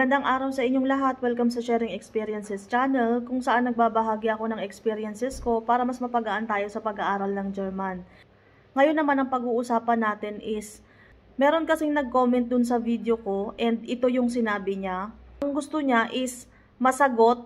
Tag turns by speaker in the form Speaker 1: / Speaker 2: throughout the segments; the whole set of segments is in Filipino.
Speaker 1: Magandang araw sa inyong lahat. Welcome sa Sharing Experiences channel kung saan nagbabahagi ako ng experiences ko para mas mapagaan tayo sa pag-aaral ng German. Ngayon naman ang pag-uusapan natin is meron kasing nag-comment dun sa video ko and ito yung sinabi niya. Ang gusto niya is masagot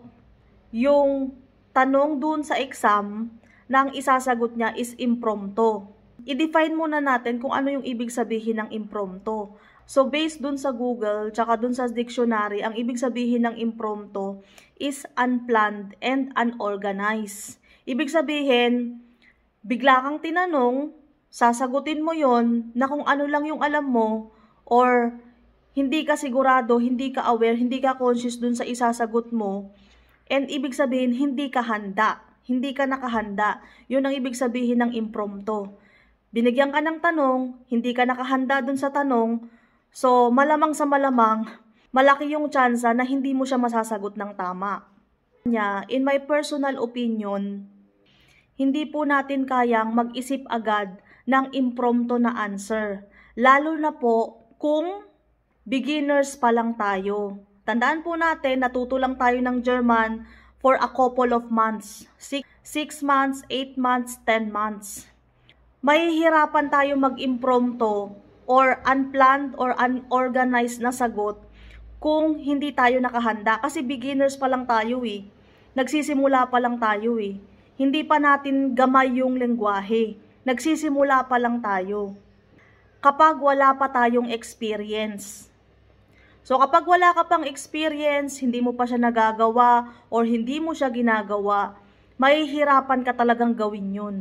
Speaker 1: yung tanong dun sa exam na ang isasagot niya is impromptu. I-define muna natin kung ano yung ibig sabihin ng impromptu So, based dun sa Google, tsaka dun sa dictionary, ang ibig sabihin ng impromptu is unplanned and unorganized. Ibig sabihin, bigla kang tinanong, sasagutin mo yon na kung ano lang yung alam mo or hindi ka sigurado, hindi ka aware, hindi ka conscious dun sa isasagot mo. And ibig sabihin, hindi ka handa. Hindi ka nakahanda. Yun ang ibig sabihin ng impromptu. Binigyan ka ng tanong, hindi ka nakahanda dun sa tanong, So, malamang sa malamang, malaki yung tsansa na hindi mo siya masasagot ng tama. In my personal opinion, hindi po natin kayang mag-isip agad ng impromptu na answer. Lalo na po kung beginners pa lang tayo. Tandaan po natin, natuto lang tayo ng German for a couple of months. 6 months, 8 months, 10 months. Mahihirapan tayo mag-impromptu or unplanned or unorganized na sagot kung hindi tayo nakahanda. Kasi beginners pa lang tayo eh. Nagsisimula pa lang tayo eh. Hindi pa natin gamay yung lengguwahe. Nagsisimula pa lang tayo. Kapag wala pa tayong experience. So kapag wala ka pang experience, hindi mo pa siya nagagawa or hindi mo siya ginagawa, mahihirapan ka talagang gawin yun.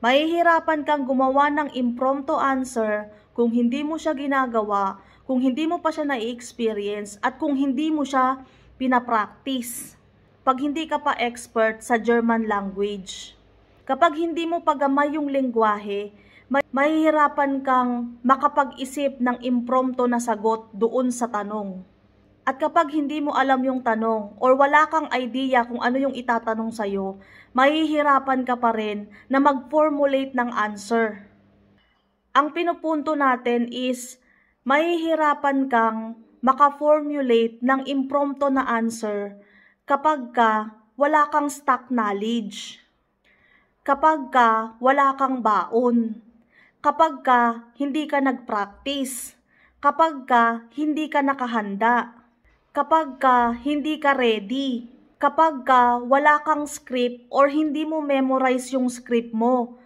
Speaker 1: Mahihirapan kang gumawa ng impromptu answer kung hindi mo siya ginagawa, kung hindi mo pa siya na-experience, at kung hindi mo siya pinapractice. Pag hindi ka pa expert sa German language. Kapag hindi mo pagamay yung lingwahe, mahihirapan kang makapag-isip ng impromptu na sagot doon sa tanong. At kapag hindi mo alam yung tanong or wala kang idea kung ano yung itatanong sa'yo, mahihirapan ka pa rin na mag-formulate ng answer. Ang pinupunto natin is mahihirapan kang maka-formulate ng impromptu na answer kapag ka wala kang stock knowledge, kapag ka wala kang baon, kapag ka hindi ka nag-practice, kapag ka hindi ka nakahanda kapag ka hindi ka ready, kapag ka wala kang script or hindi mo memorize yung script mo.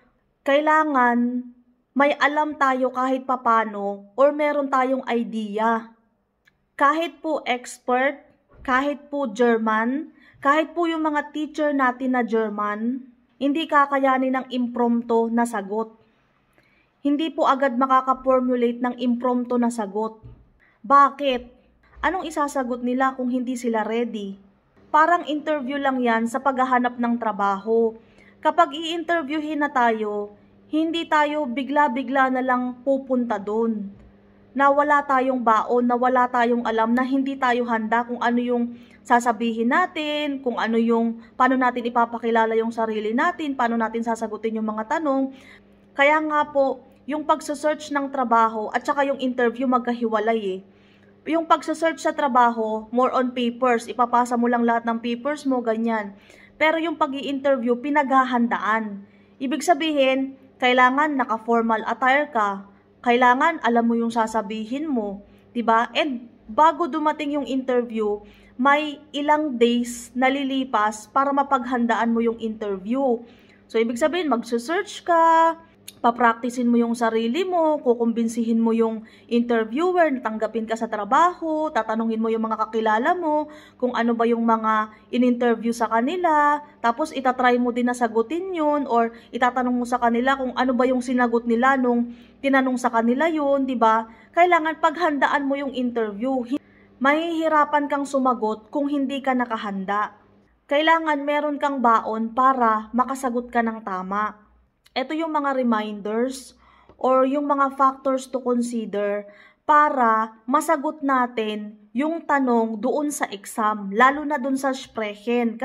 Speaker 1: Kailangan may alam tayo kahit papano or meron tayong idea. Kahit po expert, kahit po German, kahit po yung mga teacher natin na German, hindi kakayanin ng impromptu na sagot. Hindi po agad makaka-formulate ng impromptu na sagot. Bakit? anong isasagot nila kung hindi sila ready? Parang interview lang yan sa paghahanap ng trabaho. Kapag i-interviewin na tayo, hindi tayo bigla-bigla na lang pupunta doon. Nawala tayong baon, nawala tayong alam, na hindi tayo handa kung ano yung sasabihin natin, kung ano yung, paano natin ipapakilala yung sarili natin, paano natin sasagutin yung mga tanong. Kaya nga po, yung pagsesearch ng trabaho at saka yung interview magkahiwalay eh yung pagsa-search sa trabaho, more on papers, ipapasa mo lang lahat ng papers mo, ganyan. Pero yung pag interview pinaghahandaan. Ibig sabihin, kailangan naka-formal attire ka, kailangan alam mo yung sasabihin mo, 'di ba? And bago dumating yung interview, may ilang days nalilipas para mapaghandaan mo yung interview. So ibig sabihin, magse-search ka, papraktisin mo yung sarili mo, kukumbinsihin mo yung interviewer, tanggapin ka sa trabaho, tatanungin mo yung mga kakilala mo, kung ano ba yung mga in-interview sa kanila, tapos itatry mo din na sagutin yun, or itatanong mo sa kanila kung ano ba yung sinagot nila nung tinanong sa kanila yun, ba Kailangan paghandaan mo yung interview. Mahihirapan kang sumagot kung hindi ka nakahanda. Kailangan meron kang baon para makasagot ka ng tama. Ito yung mga reminders or yung mga factors to consider para masagot natin yung tanong doon sa exam, lalo na doon sa sprechen.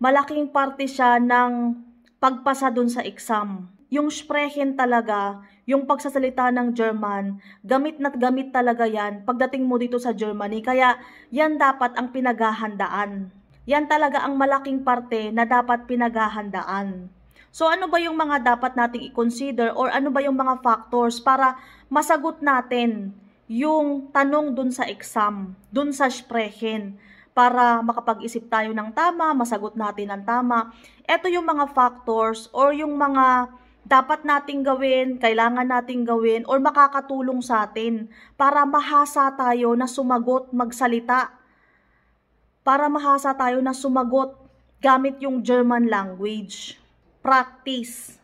Speaker 1: Malaking parte siya ng pagpasa doon sa exam. Yung sprechen talaga, yung pagsasalita ng German, gamit na't gamit talaga yan pagdating mo dito sa Germany. Kaya yan dapat ang pinaghahandaan. Yan talaga ang malaking parte na dapat pinaghahandaan. So ano ba yung mga dapat nating i-consider or ano ba yung mga factors para masagot natin yung tanong dun sa exam, dun sa sprechen, para makapag-isip tayo ng tama, masagot natin ng tama. Ito yung mga factors or yung mga dapat nating gawin, kailangan nating gawin, or makakatulong sa atin para mahasa tayo na sumagot, magsalita. Para mahasa tayo na sumagot gamit yung German language practice.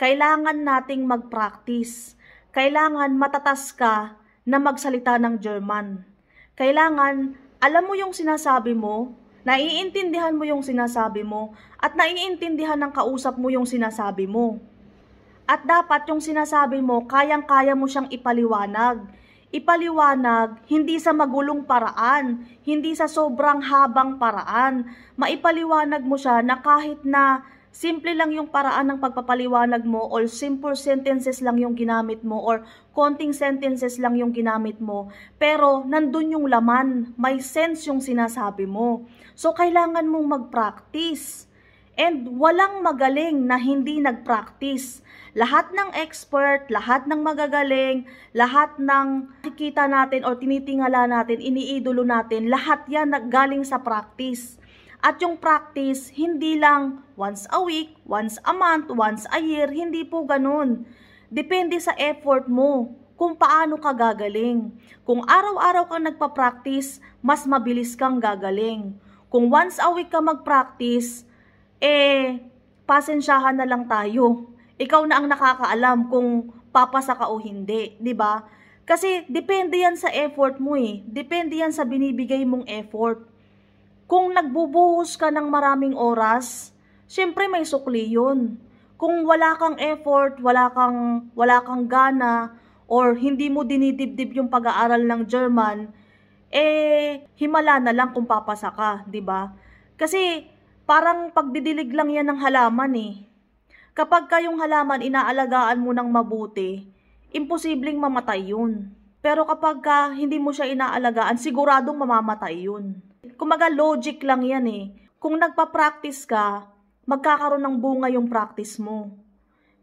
Speaker 1: Kailangan nating mag-practice. Kailangan matatas ka na magsalita ng German. Kailangan alam mo yung sinasabi mo, naiintindihan mo yung sinasabi mo, at naiintindihan ng kausap mo yung sinasabi mo. At dapat yung sinasabi mo, kayang-kaya mo siyang ipaliwanag. Ipaliwanag hindi sa magulong paraan, hindi sa sobrang habang paraan. Maipaliwanag mo siya na kahit na Simple lang yung paraan ng pagpapaliwanag mo or simple sentences lang yung ginamit mo or konting sentences lang yung ginamit mo. Pero nandun yung laman, may sense yung sinasabi mo. So kailangan mong mag-practice. And walang magaling na hindi nag-practice. Lahat ng expert, lahat ng magagaling, lahat ng nakikita natin o tinitingala natin, iniidolo natin, lahat yan naggaling sa practice. At yung practice, hindi lang once a week, once a month, once a year, hindi po ganun. Depende sa effort mo kung paano ka gagaling. Kung araw-araw kang nagpa-practice, mas mabilis kang gagaling. Kung once a week ka mag-practice, eh, pasensyahan na lang tayo. Ikaw na ang nakakaalam kung papasa ka o hindi, di ba? Kasi depende yan sa effort mo eh. Depende yan sa binibigay mong effort. Kung nagbubuhos ka ng maraming oras, syempre may sukli yun. Kung wala kang effort, wala kang, wala kang gana, or hindi mo dinidibdib yung pag-aaral ng German, eh, himala na lang kung papasa ka, di ba? Kasi, parang pagdidilig lang yan ng halaman eh. Kapag kayong halaman inaalagaan mo ng mabuti, imposibleng mamatay yun. Pero kapag ka hindi mo siya inaalagaan, siguradong mamamatay yun. Kumaga logic lang yan eh. Kung nagpa-practice ka, magkakaroon ng bunga yung practice mo.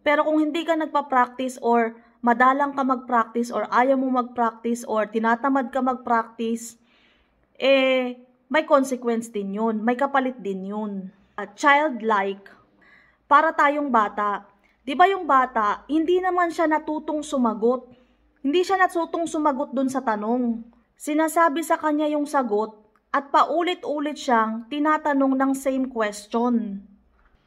Speaker 1: Pero kung hindi ka nagpa-practice or madalang ka mag-practice or ayaw mo mag-practice or tinatamad ka mag-practice, eh, may consequence din yun. May kapalit din yun. Uh, childlike, para tayong bata. Di ba yung bata, hindi naman siya natutong sumagot. Hindi siya natutong sumagot dun sa tanong. Sinasabi sa kanya yung sagot at paulit-ulit siyang tinatanong ng same question.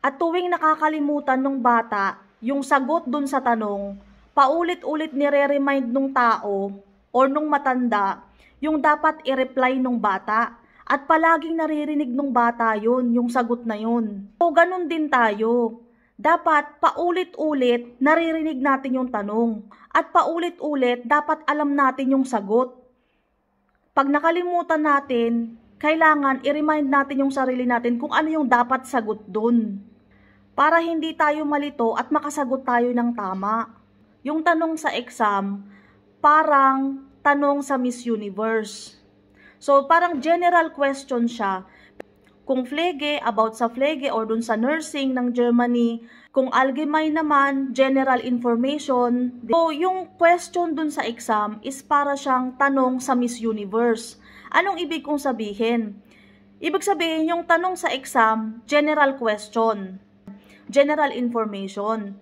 Speaker 1: At tuwing nakakalimutan ng bata yung sagot dun sa tanong, paulit-ulit nire-remind ng tao o nung matanda yung dapat i-reply nung bata. At palaging naririnig ng bata yon yung sagot na yon. So, ganun din tayo. Dapat paulit-ulit naririnig natin yung tanong. At paulit-ulit dapat alam natin yung sagot pag nakalimutan natin, kailangan i-remind natin yung sarili natin kung ano yung dapat sagot dun. Para hindi tayo malito at makasagot tayo ng tama. Yung tanong sa exam, parang tanong sa Miss Universe. So, parang general question siya kung flege, about sa flege or dun sa nursing ng Germany. Kung Allgemein naman, general information. So, yung question dun sa exam is para siyang tanong sa Miss Universe. Anong ibig kong sabihin? Ibig sabihin, yung tanong sa exam, general question. General information.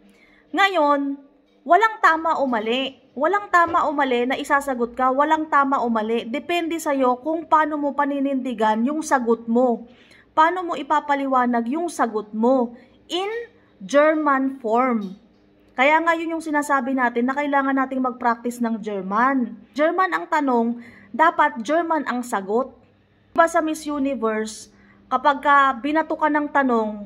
Speaker 1: Ngayon, walang tama o mali. Walang tama o mali na isasagot ka, walang tama o mali. Depende sa'yo kung paano mo paninindigan yung sagot mo paano mo ipapaliwanag yung sagot mo in German form. Kaya ngayon yung sinasabi natin na kailangan nating mag-practice ng German. German ang tanong, dapat German ang sagot. Diba sa Miss Universe, kapag ka binato ka ng tanong,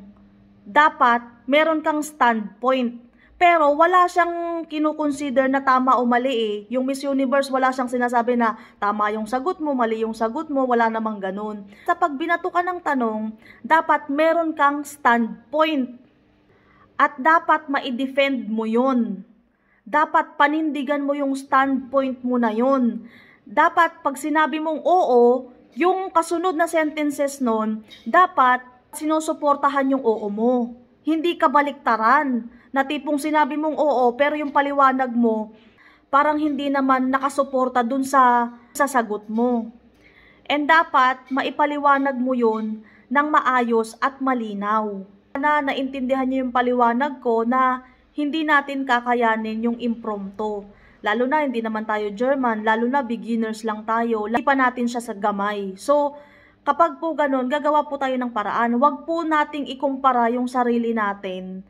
Speaker 1: dapat meron kang standpoint pero wala siyang kinukonsider na tama o mali eh. Yung Miss Universe, wala siyang sinasabi na tama yung sagot mo, mali yung sagot mo, wala namang ganun. Sa pagbinato ka ng tanong, dapat meron kang standpoint. At dapat ma-defend mo yon. Dapat panindigan mo yung standpoint mo na yon. Dapat pag sinabi mong oo, yung kasunod na sentences nun, dapat sinusuportahan yung oo mo. Hindi kabaliktaran na tipong sinabi mong oo pero yung paliwanag mo parang hindi naman nakasuporta dun sa, sa sagot mo. And dapat maipaliwanag mo yun ng maayos at malinaw. Na naintindihan niyo yung paliwanag ko na hindi natin kakayanin yung impromptu. Lalo na hindi naman tayo German, lalo na beginners lang tayo. Hindi pa natin siya sa gamay. So, kapag po ganun, gagawa po tayo ng paraan. Huwag po nating ikumpara yung sarili natin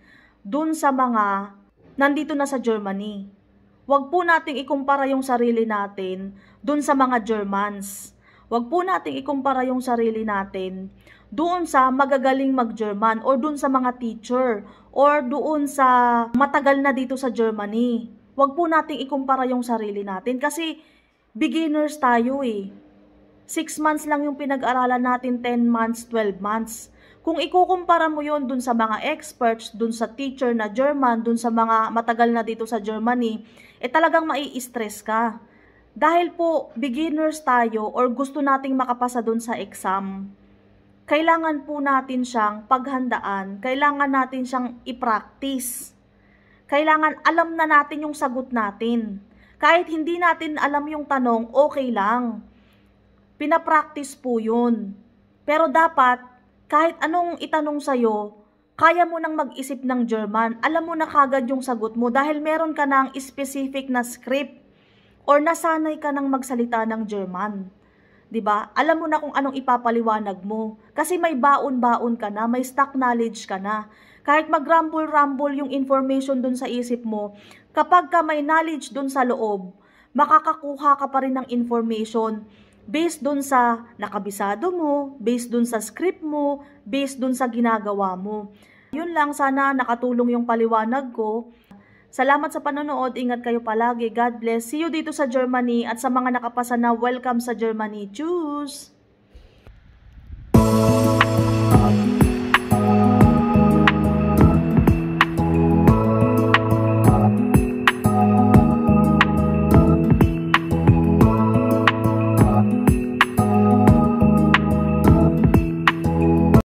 Speaker 1: dun sa mga nandito na sa Germany. Huwag po nating ikumpara yung sarili natin dun sa mga Germans. Huwag po nating ikumpara yung sarili natin doon sa magagaling mag-German or doon sa mga teacher or doon sa matagal na dito sa Germany. Huwag po nating ikumpara yung sarili natin kasi beginners tayo eh. 6 months lang yung pinag-aralan natin, 10 months, 12 months. Kung ikukumpara mo yon dun sa mga experts, dun sa teacher na German, dun sa mga matagal na dito sa Germany, eh talagang mai-stress ka. Dahil po beginners tayo or gusto nating makapasa dun sa exam, kailangan po natin siyang paghandaan, kailangan natin siyang i-practice. Kailangan alam na natin yung sagot natin. Kahit hindi natin alam yung tanong, okay lang. Pinapractice po yun. Pero dapat, kahit anong itanong sa'yo, kaya mo nang mag-isip ng German, alam mo na kagad yung sagot mo dahil meron ka ng specific na script or nasanay ka nang magsalita ng German. 'Di ba? Alam mo na kung anong ipapaliwanag mo kasi may baon-baon ka na, may stock knowledge ka na. Kahit magrumble-rumble yung information dun sa isip mo, kapag ka may knowledge dun sa loob, makakakuha ka pa rin ng information based dun sa nakabisado mo, based dun sa script mo, based dun sa ginagawa mo. Yun lang, sana nakatulong yung paliwanag ko. Salamat sa panonood, ingat kayo palagi, God bless. See you dito sa Germany at sa mga nakapasa na welcome sa Germany. Tschüss!